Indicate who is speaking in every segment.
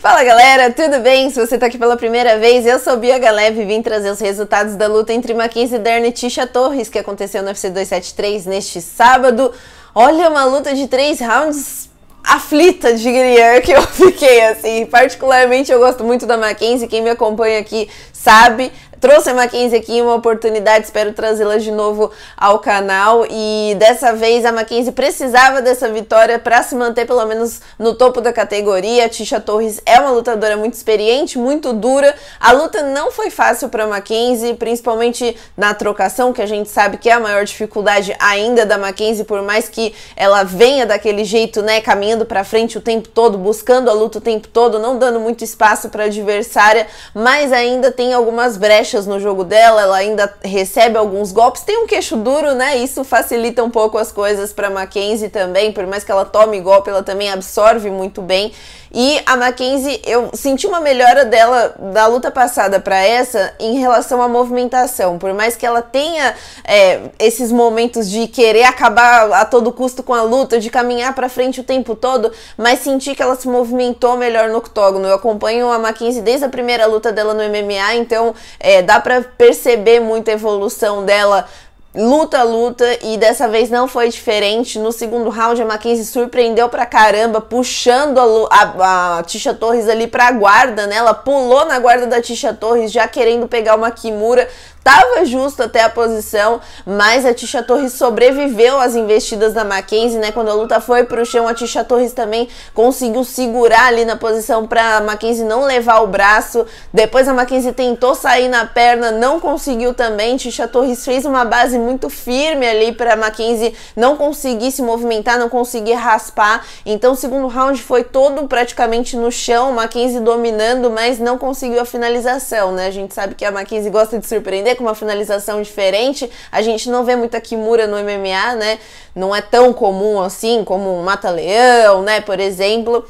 Speaker 1: Fala galera, tudo bem? Se você tá aqui pela primeira vez, eu sou Bia Galev e vim trazer os resultados da luta entre Mackenzie Dern e Tisha Torres, que aconteceu no UFC 273 neste sábado. Olha, uma luta de três rounds aflita, diria que eu fiquei assim. Particularmente eu gosto muito da Mackenzie, quem me acompanha aqui sabe. Trouxe a Mackenzie aqui uma oportunidade, espero trazê-la de novo ao canal. E dessa vez a Mackenzie precisava dessa vitória para se manter pelo menos no topo da categoria. A Tisha Torres é uma lutadora muito experiente, muito dura. A luta não foi fácil para a Mackenzie, principalmente na trocação, que a gente sabe que é a maior dificuldade ainda da Mackenzie, por mais que ela venha daquele jeito, né, caminhando para frente o tempo todo, buscando a luta o tempo todo, não dando muito espaço para adversária, mas ainda tem algumas brechas brechas no jogo dela, ela ainda recebe alguns golpes, tem um queixo duro, né? Isso facilita um pouco as coisas para Mackenzie também, por mais que ela tome golpe, ela também absorve muito bem. E a Mackenzie, eu senti uma melhora dela da luta passada para essa em relação à movimentação. Por mais que ela tenha é, esses momentos de querer acabar a todo custo com a luta, de caminhar para frente o tempo todo, mas senti que ela se movimentou melhor no octógono. Eu acompanho a Mackenzie desde a primeira luta dela no MMA, então é, é, dá para perceber muita evolução dela luta, luta, e dessa vez não foi diferente. No segundo round, a Mackenzie surpreendeu pra caramba, puxando a, a, a Tisha Torres ali pra guarda, né? Ela pulou na guarda da Tisha Torres, já querendo pegar uma Kimura. Tava justo até a posição, mas a Tisha Torres sobreviveu às investidas da Mackenzie, né? Quando a luta foi pro chão, a Tisha Torres também conseguiu segurar ali na posição pra Mackenzie não levar o braço. Depois a Mackenzie tentou sair na perna, não conseguiu também. Tisha Torres fez uma base base muito firme ali para Mackenzie não conseguir se movimentar, não conseguir raspar. Então, o segundo round foi todo praticamente no chão, Mackenzie dominando, mas não conseguiu a finalização, né? A gente sabe que a Mackenzie gosta de surpreender com uma finalização diferente. A gente não vê muita Kimura no MMA, né? Não é tão comum assim como um mata-leão, né, por exemplo.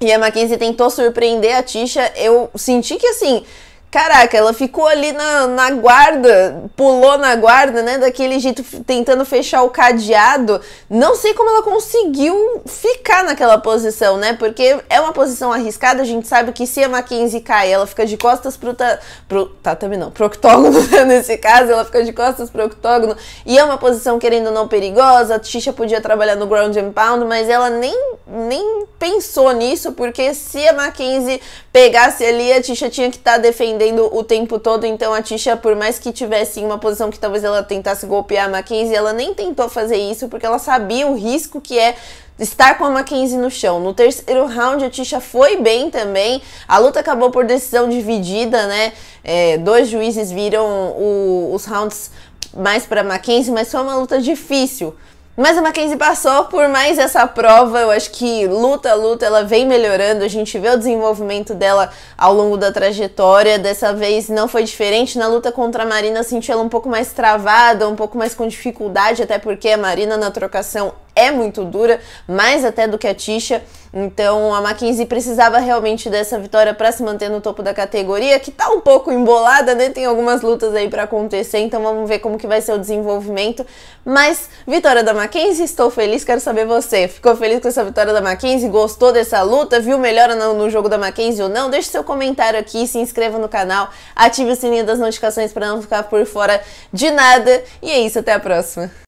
Speaker 1: E a Mackenzie tentou surpreender a Tisha. Eu senti que assim, Caraca, ela ficou ali na, na guarda, pulou na guarda, né? Daquele jeito, tentando fechar o cadeado. Não sei como ela conseguiu ficar naquela posição, né? Porque é uma posição arriscada, a gente sabe que se a Mackenzie cai, ela fica de costas pro, ta, pro tatame, tá, não, pro octógono, né? nesse caso, ela fica de costas pro octógono. E é uma posição, querendo ou não, perigosa. A Tisha podia trabalhar no ground and pound, mas ela nem nem pensou nisso, porque se a Mackenzie pegasse ali, a Tisha tinha que estar tá defendendo o tempo todo. Então a Tisha, por mais que tivesse em uma posição que talvez ela tentasse golpear a Mackenzie, ela nem tentou fazer isso, porque ela sabia o risco que é estar com a Mackenzie no chão. No terceiro round, a Tisha foi bem também. A luta acabou por decisão dividida, né? É, dois juízes viram o, os rounds mais para Mackenzie, mas foi uma luta difícil. Mas a Mackenzie passou por mais essa prova, eu acho que luta, luta, ela vem melhorando, a gente vê o desenvolvimento dela ao longo da trajetória, dessa vez não foi diferente, na luta contra a Marina eu senti ela um pouco mais travada, um pouco mais com dificuldade, até porque a Marina na trocação é muito dura, mais até do que a Tisha. Então a Mackenzie precisava realmente dessa vitória para se manter no topo da categoria, que está um pouco embolada, né? Tem algumas lutas aí para acontecer, então vamos ver como que vai ser o desenvolvimento. Mas vitória da Mackenzie, estou feliz, quero saber você. Ficou feliz com essa vitória da Mackenzie? Gostou dessa luta? Viu melhor no, no jogo da Mackenzie ou não? Deixe seu comentário aqui, se inscreva no canal, ative o sininho das notificações para não ficar por fora de nada. E é isso, até a próxima.